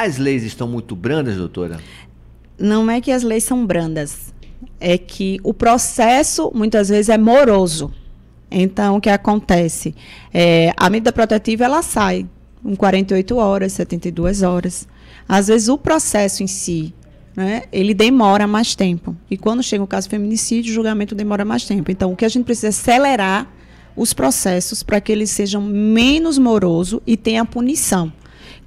As leis estão muito brandas, doutora? Não é que as leis são brandas. É que o processo muitas vezes é moroso. Então, o que acontece? É, a medida protetiva ela sai em 48 horas, 72 horas. Às vezes, o processo em si né, ele demora mais tempo. E quando chega o caso de feminicídio, o julgamento demora mais tempo. Então, o que a gente precisa é acelerar os processos para que eles sejam menos moroso e tenha punição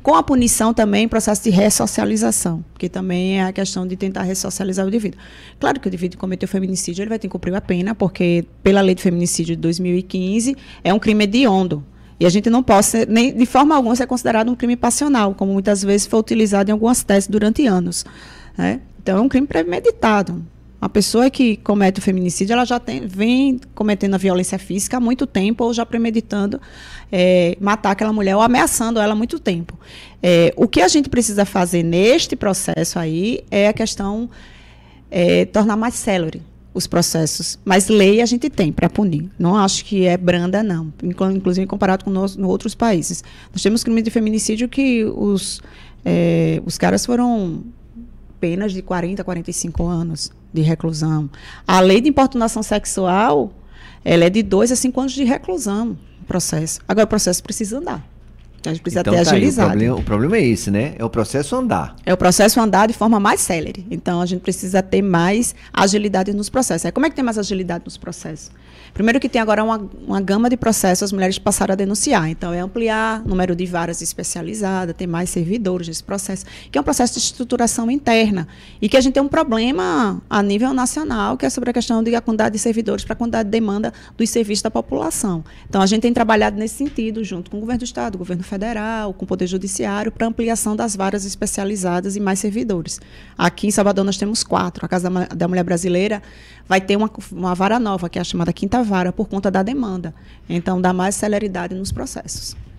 com a punição também processo de ressocialização, que também é a questão de tentar ressocializar o indivíduo. Claro que o indivíduo que cometeu feminicídio, ele vai ter que cumprir a pena, porque pela lei de feminicídio de 2015, é um crime hediondo. E a gente não pode, nem de forma alguma, ser considerado um crime passional, como muitas vezes foi utilizado em algumas teses durante anos. Né? Então, é um crime premeditado. Uma pessoa que comete o feminicídio, ela já tem, vem cometendo a violência física há muito tempo, ou já premeditando é, matar aquela mulher, ou ameaçando ela há muito tempo. É, o que a gente precisa fazer neste processo aí é a questão é, tornar mais célebre os processos. Mas lei a gente tem para punir. Não acho que é branda, não. Inclusive comparado com nos outros países. Nós temos crime de feminicídio que os, é, os caras foram penas de 40 a 45 anos de reclusão. A lei de importunação sexual, ela é de 2 a 5 anos de reclusão, processo. Agora o processo precisa andar. Então a gente precisa então, ter tá agilizado. Aí, o, problema, o, problema, é esse, né? É o processo andar. É o processo andar de forma mais célere. Então a gente precisa ter mais agilidade nos processos. Aí, é, como é que tem mais agilidade nos processos? Primeiro que tem agora uma, uma gama de processos, as mulheres passaram a denunciar. Então é ampliar o número de varas especializadas, ter mais servidores nesse processo, que é um processo de estruturação interna. E que a gente tem um problema a nível nacional, que é sobre a questão a quantidade de servidores para a quantidade de demanda dos serviços da população. Então a gente tem trabalhado nesse sentido, junto com o governo do Estado, o governo Federal, com o Poder Judiciário, para ampliação das varas especializadas e mais servidores. Aqui em Salvador nós temos quatro. A Casa da Mulher Brasileira vai ter uma, uma vara nova, que é a chamada Quinta Vara, por conta da demanda. Então, dá mais celeridade nos processos.